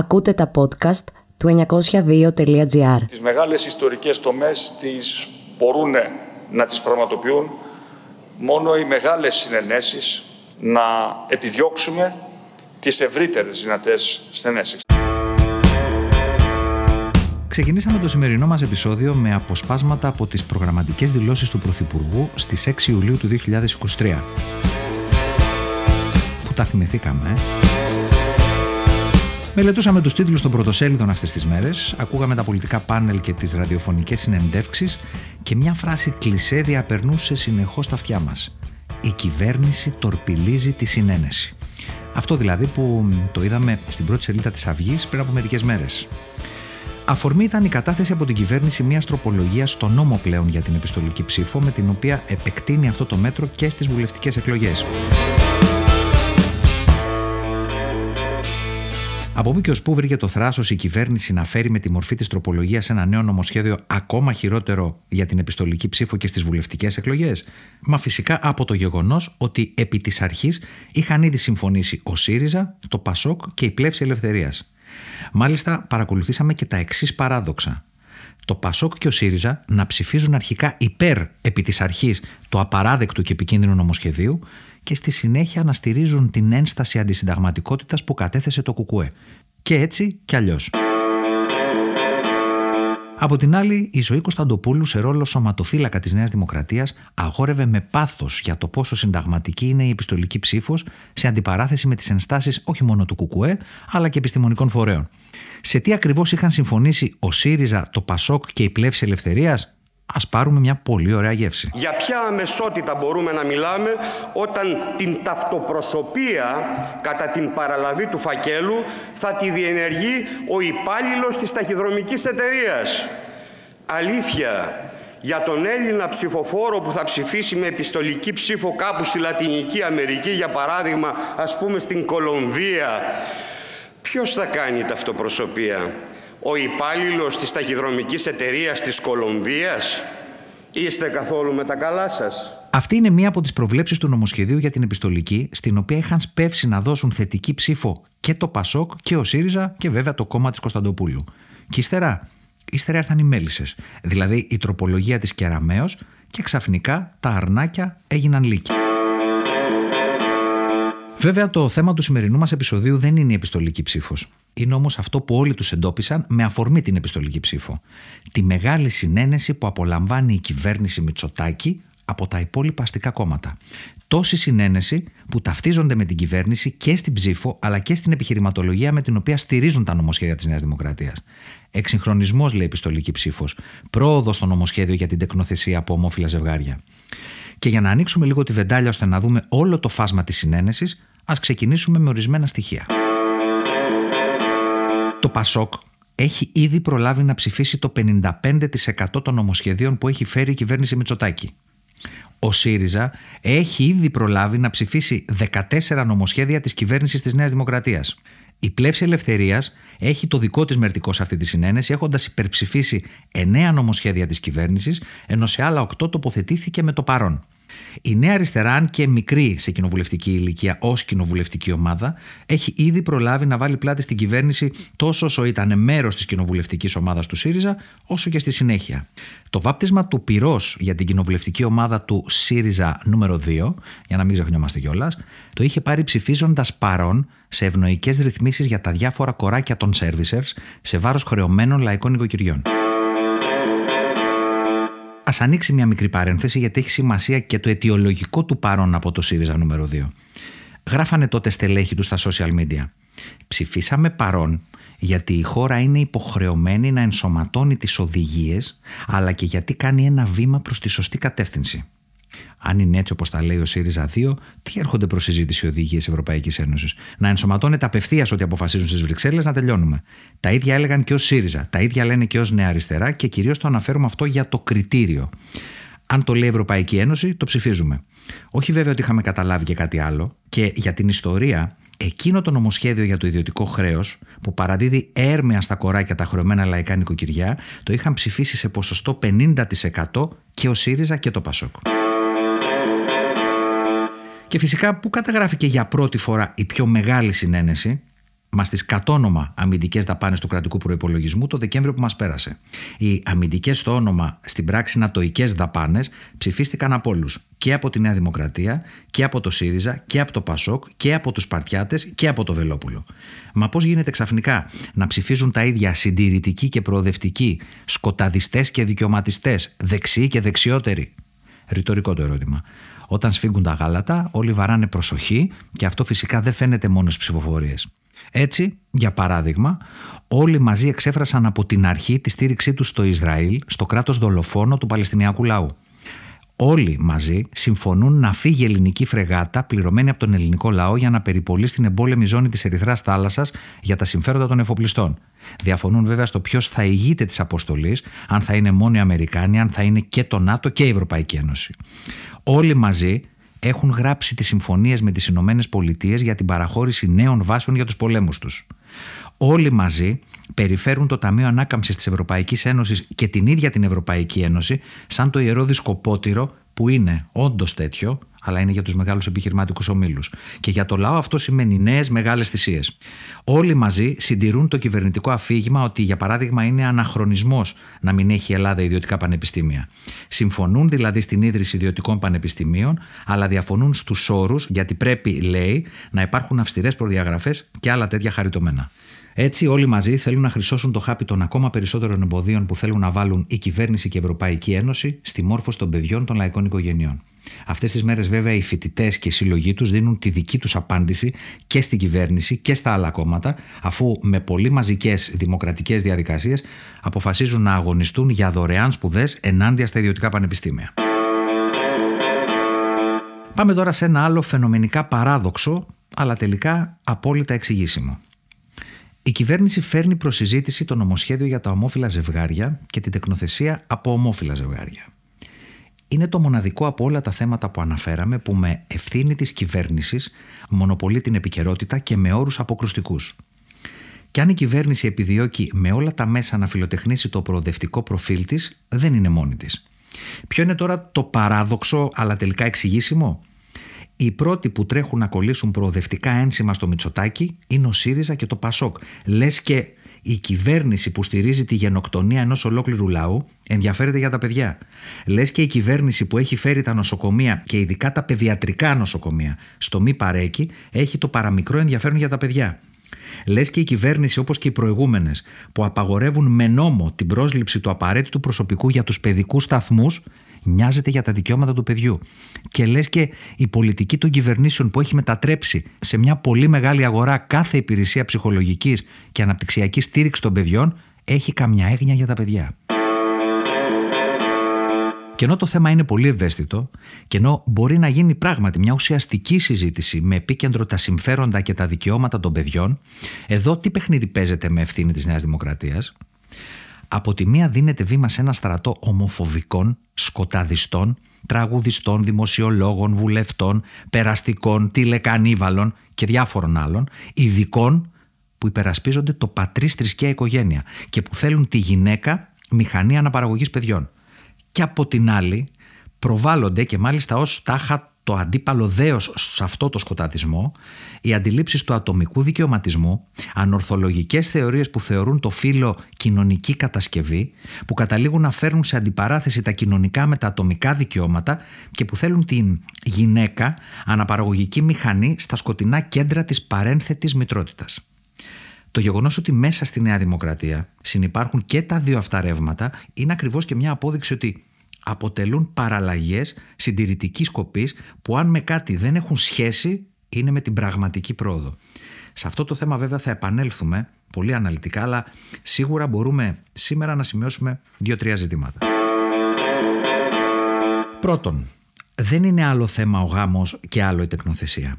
Ακούτε τα podcast του 902.gr. Τις μεγάλες ιστορικές τομές τις μπορούν να τις πραγματοποιούν μόνο οι μεγάλες συνενέσεις να επιδιώξουμε τις ευρύτερες δυνατές συνενέσεις. Ξεκινήσαμε το σημερινό μας επεισόδιο με αποσπάσματα από τις προγραμματικές δηλώσεις του Πρωθυπουργού στις 6 Ιουλίου του 2023. Που τα θυμηθήκαμε, ε? Μελετούσαμε τους τίτλους των πρωτοσέλιδων αυτές τις μέρες, ακούγαμε τα πολιτικά πάνελ και τις ραδιοφωνικές συνεντεύξεις και μια φράση κλεισέ διαπερνούσε συνεχώ τα αυτιά μας. Η κυβέρνηση τορπιλίζει τη συνένεση. Αυτό δηλαδή που το είδαμε στην πρώτη σελίδα της Αυγής πριν από μερικές μέρες. Αφορμή ήταν η κατάθεση από την κυβέρνηση μιας τροπολογίας στο νόμο πλέον για την επιστολική ψήφο, με την οποία επεκτείνει αυτό το μέτρο και στις βουλευτικές εκλογές. Από πού και ως πού βρήκε το θράσος η κυβέρνηση να φέρει με τη μορφή της τροπολογίας ένα νέο νομοσχέδιο ακόμα χειρότερο για την επιστολική ψήφο και στις βουλευτικές εκλογές. Μα φυσικά από το γεγονός ότι επί της αρχής είχαν ήδη συμφωνήσει ο ΣΥΡΙΖΑ, το ΠΑΣΟΚ και η Πλεύση Ελευθερίας. Μάλιστα, παρακολουθήσαμε και τα εξής παράδοξα το Πασόκ και ο ΣΥΡΙΖΑ να ψηφίζουν αρχικά υπέρ επί της αρχής του απαράδεκτου και επικίνδυνου νομοσχεδίου και στη συνέχεια να στηρίζουν την ένσταση αντισυνταγματικότητας που κατέθεσε το ΚΚΕ. Και έτσι κι αλλιώς. Από την άλλη, η ζωή Κωνσταντοπούλου σε ρόλο σωματοφύλακα της Νέας Δημοκρατίας αγόρευε με πάθος για το πόσο συνταγματική είναι η επιστολική ψήφος σε αντιπαράθεση με τις ενστάσεις όχι μόνο του ΚΚΕ, αλλά και επιστημονικών φορέων σε τι ακριβώς είχαν συμφωνήσει ο ΣΥΡΙΖΑ, το ΠΑΣΟΚ και η Πλεύση Ελευθερίας. Ας πάρουμε μια πολύ ωραία γεύση. Για ποια αμεσότητα μπορούμε να μιλάμε όταν την ταυτοπροσωπεία κατά την παραλαβή του φακέλου θα τη διενεργεί ο υπάλληλος της ταχυδρομικής εταιρείας. Αλήθεια, για τον Έλληνα ψηφοφόρο που θα ψηφίσει με επιστολική ψήφο κάπου στη Λατινική Αμερική, για παράδειγμα, ας πούμε στην Κολομβία, Ποιος θα κάνει τα ο υπάλληλος της ταχυδρομικής εταιρείας της Κολομβίας, είστε καθόλου με τα καλά σας. Αυτή είναι μία από τις προβλέψεις του νομοσχεδίου για την επιστολική, στην οποία είχαν σπεύσει να δώσουν θετική ψήφο και το Πασόκ και ο ΣΥΡΙΖΑ και βέβαια το κόμμα της Κωνσταντοπούλου. Και ύστερα, ύστερα έρθαν οι μέλισσες, δηλαδή η τροπολογία της Κεραμαίο και ξαφνικά τα αρνάκια έγιναν λύκη. Βέβαια, το θέμα του σημερινού μας επεισοδίου δεν είναι η επιστολική ψήφος. Είναι όμως αυτό που όλοι τους εντόπισαν με αφορμή την επιστολική ψήφο. Τη μεγάλη συνένεση που απολαμβάνει η κυβέρνηση Μητσοτάκη από τα υπόλοιπα αστικά κόμματα. Τόση συνένεση που ταυτίζονται με την κυβέρνηση και στην ψήφο αλλά και στην επιχειρηματολογία με την οποία στηρίζουν τα νομοσχέδια της Νέας Δημοκρατίας. Εξυγχρονισμός, λέει η επιστολική ψήφος. Πρόοδος στο νομοσχέδιο για την τεκνοθεσία από ομόφυλα ζευγάρια. Και για να ανοίξουμε λίγο τη βεντάλια ώστε να δούμε όλο το φάσμα της συνένεσης, Ας ξεκινήσουμε με ορισμένα στοιχεία. Το ΠΑΣΟΚ έχει ήδη προλάβει να ψηφίσει το 55% των νομοσχεδίων που έχει φέρει η κυβέρνηση Μητσοτάκη. Ο ΣΥΡΙΖΑ έχει ήδη προλάβει να ψηφίσει 14 νομοσχέδια της κυβέρνησης της Νέας Δημοκρατίας. Η πλεύση Ελευθερίας έχει το δικό της μερτικό σε αυτή τη συνένεση, έχοντας υπερψηφίσει 9 νομοσχέδια της κυβέρνησης ενώ σε άλλα 8 τοποθετήθηκε με το παρόν. Η Νέα Αριστερά, αν και μικρή σε κοινοβουλευτική ηλικία ως κοινοβουλευτική ομάδα, έχει ήδη προλάβει να βάλει πλάτη στην κυβέρνηση τόσο όσο ήταν μέρος της κοινοβουλευτικής ομάδας του ΣΥΡΙΖΑ, όσο και στη συνέχεια. Το βάπτισμα του πυρός για την κοινοβουλευτική ομάδα του ΣΥΡΙΖΑ νούμερο 2, για να μην ξεχνιόμαστε κιόλας, το είχε πάρει ψηφίζοντας παρόν σε ευνοϊκές ρυθμίσεις για τα διάφορα κοράκια των σερβισερ σε βάρος χρεωμένων λαϊκών οικοκυριών. Ας ανοίξει μια μικρή παρένθεση γιατί έχει σημασία και το αιτιολογικό του παρόν από το ΣΥΡΙΖΑ νούμερο 2. Γράφανε τότε στελέχη τους στα social media. Ψηφίσαμε παρόν γιατί η χώρα είναι υποχρεωμένη να ενσωματώνει τις οδηγίες αλλά και γιατί κάνει ένα βήμα προς τη σωστή κατεύθυνση. Αν είναι έτσι όπως τα λέει ο ΣΥΡΙΖΑ 2, τι έρχονται προς συζήτηση οι οδηγίε Ευρωπαϊκής Ένωσης. Να ενσωματώνεται απευθείας ό,τι αποφασίζουν στις Βρυξέλλες, να τελειώνουμε. Τα ίδια έλεγαν και ω ΣΥΡΙΖΑ, τα ίδια λένε και ως Νέα Αριστερά και κυρίως το αναφέρουμε αυτό για το κριτήριο. Αν το λέει η Ευρωπαϊκή Ένωση, το ψηφίζουμε. Όχι βέβαια ότι είχαμε καταλάβει και κάτι άλλο και για την ιστορία. Εκείνο το νομοσχέδιο για το ιδιωτικό χρέος που παραδίδει έρμεα στα κοράκια τα χρεωμένα λαϊκά νοικοκυριά το είχαν ψηφίσει σε ποσοστό 50% και ο ΣΥΡΙΖΑ και το ΠΑΣΟΚ. Και φυσικά που καταγράφηκε για πρώτη φορά η πιο μεγάλη συνένεση μας τις κατόνομα αμυντικές δαπάνες του κρατικού προπολογισμού το Δεκέμβριο που μας πέρασε. Οι αμυντικές στο όνομα, στην πράξη νατοικέ δαπάνες, ψηφίστηκαν από όλους. Και από τη Νέα Δημοκρατία, και από το ΣΥΡΙΖΑ, και από το ΠΑΣΟΚ, και από τους Παρτιάτε και από το Βελόπουλο. Μα πώς γίνεται ξαφνικά να ψηφίζουν τα ίδια συντηρητικοί και προοδευτικοί, σκοταδιστές και δικαιωματιστές, δεξιοί και δεξιότεροι. Ρητορικό το ερώτημα. Όταν σφίγγουν τα γάλατα, όλοι βαράνε προσοχή και αυτό φυσικά δεν φαίνεται μόνος στις ψηφοφορίες. Έτσι, για παράδειγμα, όλοι μαζί εξέφρασαν από την αρχή τη στήριξή τους στο Ισραήλ, στο κράτος δολοφόνο του Παλαιστινιακού λαού όλοι μαζί συμφωνούν να φύγει ελληνική φρεγάτα πληρωμένη από τον ελληνικό λαό για να περιπολεί στην εμπόλεμη ζώνη της Ερυθράς Θάλασσας για τα συμφέροντα των εφοπλιστών. Διαφωνούν βέβαια στο ποιος θα ηγείται της αποστολής, αν θα είναι μόνο οι Αμερικάνοι, αν θα είναι και το ΝΑΤΟ και η Ευρωπαϊκή Ένωση. Όλοι μαζί έχουν γράψει τις συμφωνίες με τις Ηνωμένες Πολιτείες για την παραχώρηση νέων βάσεων για τους πολέμους τους όλοι μαζί περιφέρουν το Ταμείο Ανάκαμψης της Ευρωπαϊκής Ένωσης και την ίδια την Ευρωπαϊκή Ένωση σαν το ιερό δισκοπότηρο που είναι όντως τέτοιο αλλά είναι για τους μεγάλους επιχειρηματικούς ομίλους. Και για το λαό αυτό σημαίνει νέες μεγάλες θυσίες. Όλοι μαζί συντηρούν το κυβερνητικό αφήγημα ότι, για παράδειγμα, είναι αναχρονισμός να μην έχει η Ελλάδα ιδιωτικά πανεπιστήμια. Συμφωνούν δηλαδή στην ίδρυση ιδιωτικών πανεπιστημίων, αλλά διαφωνούν στους όρους, γιατί πρέπει, λέει, να υπάρχουν αυστηρές προδιαγραφές και άλλα τέτοια χαριτωμένα. Έτσι, όλοι μαζί θέλουν να χρυσώσουν το χάπι των ακόμα περισσότερων εμποδίων που θέλουν να βάλουν η κυβέρνηση και η Ευρωπαϊκή Ένωση στη μόρφωση των παιδιών των λαϊκών οικογενειών. Αυτές τις μέρες βέβαια οι φοιτητές και οι συλλογοί τους δίνουν τη δική τους απάντηση και στην κυβέρνηση και στα άλλα κόμματα αφού με πολύ μαζικές δημοκρατικές διαδικασίες αποφασίζουν να αγωνιστούν για δωρεάν σπουδές ενάντια στα ιδιωτικά πανεπιστήμια. Πάμε τώρα σε ένα άλλο φαινομενικά παράδοξο αλλά τελικά απόλυτα εξηγήσιμο. Η κυβέρνηση φέρνει προς συζήτηση το νομοσχέδιο για τα ομόφυλα ζευγάρια και την τεκνοθεσία από ομόφυλα ζευγάρια είναι το μοναδικό από όλα τα θέματα που αναφέραμε που με ευθύνη της κυβέρνησης μονοπολεί την επικαιρότητα και με όρους αποκρουστικούς. Και αν η κυβέρνηση επιδιώκει με όλα τα μέσα να φιλοτεχνήσει το προοδευτικό προφίλ της, δεν είναι μόνη της. Ποιο είναι τώρα το παράδοξο αλλά τελικά εξηγήσιμο? Οι πρώτοι που τρέχουν να κολλήσουν προοδευτικά ένσημα στο Μητσοτάκι είναι ο ΣΥΡΙΖΑ και το ΠΑΣΟΚ. Λες και η κυβέρνηση που στηρίζει τη γενοκτονία ενός ολόκληρου λαού ενδιαφέρεται για τα παιδιά. Λες και η κυβέρνηση που έχει φέρει τα νοσοκομεία και ειδικά τα παιδιατρικά νοσοκομεία στο μη παρέκει έχει το παραμικρό ενδιαφέρον για τα παιδιά. Λες και η κυβέρνηση, όπως και οι προηγούμενες, που απαγορεύουν με νόμο την πρόσληψη του απαραίτητου προσωπικού για τους παιδικούς σταθμούς, νοιάζεται για τα δικαιώματα του παιδιού. Και λες και η πολιτική των κυβερνήσεων που έχει μετατρέψει σε μια πολύ μεγάλη αγορά κάθε υπηρεσία ψυχολογικής και αναπτυξιακής στήριξης των παιδιών, έχει καμιά έγνοια για τα παιδιά. Και ενώ το θέμα είναι πολύ ευαίσθητο, και ενώ μπορεί να γίνει πράγματι μια ουσιαστική συζήτηση με επίκεντρο τα συμφέροντα και τα δικαιώματα των παιδιών, εδώ τι παιχνίδι παίζεται με ευθύνη της Νέας Δημοκρατίας. Από τη μία δίνεται βήμα σε ένα στρατό ομοφοβικών, σκοταδιστών, τραγουδιστών, δημοσιολόγων, βουλευτών, περαστικών, τηλεκανίβαλων και διάφορων άλλων, ειδικών που υπερασπίζονται το πατρίς, θρησκεία, οικογένεια και που θέλουν τη γυναίκα μηχανή αναπαραγωγής παιδιών και από την άλλη προβάλλονται και μάλιστα ως τάχα το αντίπαλο δέος σε αυτό το σκοτατισμό, οι αντιλήψεις του ατομικού δικαιωματισμού, ανορθολογικές θεωρίες που θεωρούν το φύλλο κοινωνική κατασκευή, που καταλήγουν να φέρνουν σε αντιπαράθεση τα κοινωνικά με τα ατομικά δικαιώματα και που θέλουν την γυναίκα αναπαραγωγική μηχανή στα σκοτεινά κέντρα της παρένθετης μητρότητας. Το γεγονός ότι μέσα στη Νέα Δημοκρατία συνεπάρχουν και τα δύο αυτά ρεύματα είναι ακριβώς και μια απόδειξη ότι αποτελούν παραλλαγές συντηρητικής σκοπής που αν με κάτι δεν έχουν σχέση είναι με την πραγματική πρόοδο. Σε αυτό το θέμα βέβαια θα επανέλθουμε πολύ αναλυτικά αλλά σίγουρα μπορούμε σήμερα να σημειώσουμε δύο-τρία ζητήματα. Πρώτον, δεν είναι άλλο θέμα ο γάμος και άλλο η τεκνοθεσία.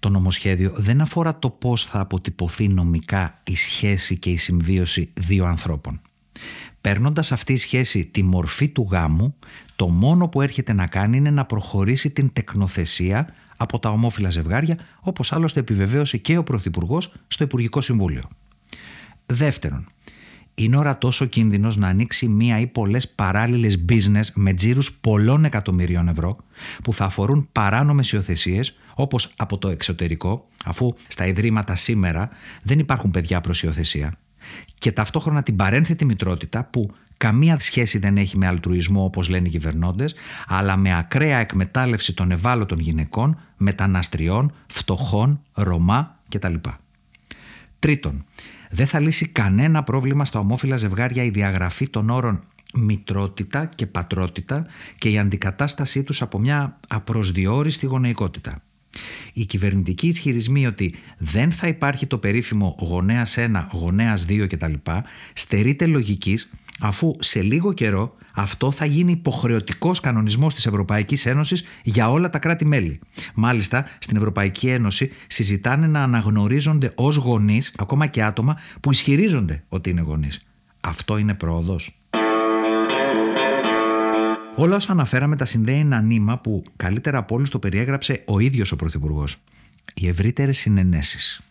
Το νομοσχέδιο δεν αφορά το πώς θα αποτυπωθεί νομικά η σχέση και η συμβίωση δύο ανθρώπων. Παίρνοντας αυτή η σχέση τη μορφή του γάμου, το μόνο που έρχεται να κάνει είναι να προχωρήσει την τεκνοθεσία από τα ομόφυλα ζευγάρια, όπως άλλωστε επιβεβαίωσε και ο Πρωθυπουργός στο Υπουργικό Συμβούλιο. Δεύτερον, είναι ώρα τόσο κίνδυνος να ανοίξει μία ή πολλές παράλληλες business με τζίρους πολλών εκατομμυρίων ευρώ που θα αφορούν παράνομες υιοθεσίες όπως από το εξωτερικό, αφού στα ιδρύματα σήμερα δεν υπάρχουν παιδιά προς υιοθεσία και ταυτόχρονα την παρένθετη μητρότητα που καμία σχέση δεν έχει με αλτρουισμό όπως λένε οι κυβερνώντες, αλλά με ακραία εκμετάλλευση των ευάλωτων γυναικών, μεταναστριών, φτωχών, Ρωμά κτλ. Τρίτον, δεν θα λύσει κανένα πρόβλημα στα ομόφυλα ζευγάρια η διαγραφή των όρων μητρότητα και πατρότητα και η αντικατάστασή τους από μια απροσδιόριστη γονεϊκότητα. Η κυβερνητικοί ισχυρισμοί ότι δεν θα υπάρχει το περίφημο γονέας 1, γονέα 2 κτλ. στερείται λογικής αφού σε λίγο καιρό αυτό θα γίνει υποχρεωτικός κανονισμός της Ευρωπαϊκής Ένωσης για όλα τα κράτη-μέλη. Μάλιστα, στην Ευρωπαϊκή Ένωση συζητάνε να αναγνωρίζονται ως γονείς ακόμα και άτομα που ισχυρίζονται ότι είναι γονείς. Αυτό είναι πρόοδος. Όλα όσα αναφέραμε τα συνδέει ένα νήμα που καλύτερα από όλους το περιέγραψε ο ίδιος ο Πρωθυπουργός. Οι ευρύτερες συνενέσεις.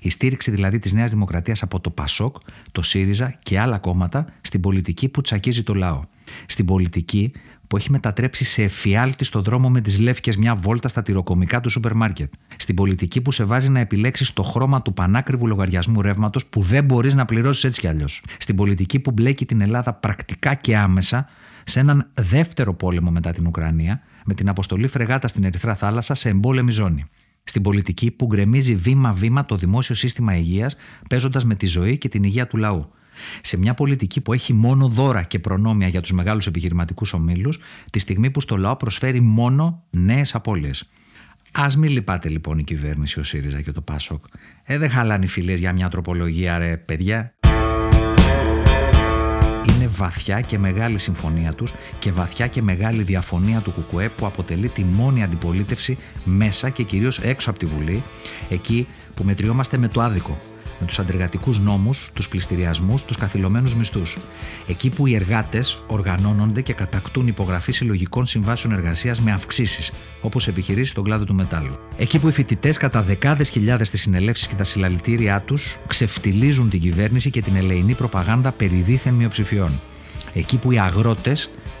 Η στήριξη δηλαδή της Νέας Δημοκρατίας από το ΠΑΣΟΚ, το ΣΥΡΙΖΑ και άλλα κόμματα στην πολιτική που τσακίζει το λαό. Στην πολιτική που έχει μετατρέψει σε εφιάλτη στο δρόμο με τις λεύκες μια βόλτα στα τυροκομικά του σούπερ μάρκετ. Στην πολιτική που σε βάζει να επιλέξεις το χρώμα του πανάκριβου λογαριασμού ρεύματος που δεν μπορείς να πληρώσεις έτσι κι αλλιώς. Στην πολιτική που μπλέκει την Ελλάδα πρακτικά και άμεσα σε έναν δεύτερο πόλεμο μετά την Ουκρανία, με την αποστολή φρεγάτα στην Ερυθρά Θάλασσα σε εμπόλεμη ζώνη. Στην πολιτική που γκρεμίζει βήμα-βήμα το δημόσιο σύστημα υγείας, παίζοντας με τη ζωή και την υγεία του λαού. Σε μια πολιτική που έχει μόνο δώρα και προνόμια για τους μεγάλους επιχειρηματικούς ομίλους, τη στιγμή που στο λαό προσφέρει μόνο νέες απώλειες. Ας μην λυπάται λοιπόν η κυβέρνηση, ο ΣΥΡΙΖΑ και το ΠΑΣΟΚ. Ε, δεν χαλάνε οι για μια τροπολογία, ρε παιδιά βαθιά και μεγάλη συμφωνία τους και βαθιά και μεγάλη διαφωνία του ΚΚΕ που αποτελεί τη μόνη αντιπολίτευση μέσα και κυρίως έξω από τη Βουλή, εκεί που μετριόμαστε με το άδικο με τους αντεργατικούς νόμους, τους πληστηριασμούς, τους καθυλωμένους μισθούς. Εκεί που οι εργάτες οργανώνονται και κατακτούν υπογραφή συλλογικών συμβάσεων εργασίας με αυξήσεις, όπως επιχειρήσεις στον κλάδο του μετάλλου. Εκεί που οι φοιτητές κατά δεκάδες χιλιάδες στι συνελεύσεις και τα συλλαλητήριά τους ξεφτιλίζουν την κυβέρνηση και την ελεηνή προπαγάνδα περί δίθεν μειοψηφιών. Εκεί που οι αγρότες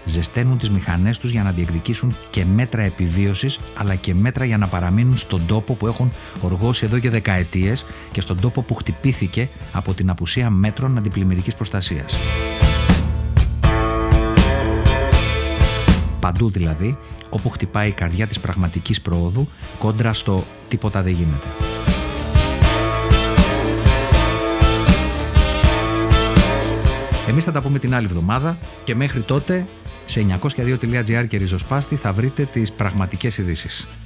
ζεσταίνουν τις μηχανές τους για να διεκδικήσουν και μέτρα επιβίωσης αλλά και μέτρα για να παραμείνουν στον τόπο που έχουν οργώσει εδώ και δεκαετίες και στον τόπο που χτυπήθηκε από την απουσία μέτρων αντιπλημμυρικής προστασίας. Παντού δηλαδή, όπου χτυπάει η καρδιά της πραγματικής προόδου, κόντρα στο «τίποτα δεν γίνεται». Εμείς θα τα πούμε την άλλη εβδομάδα και μέχρι τότε σε 902.gr και ριζοσπάστη θα βρείτε τις πραγματικές ειδήσεις.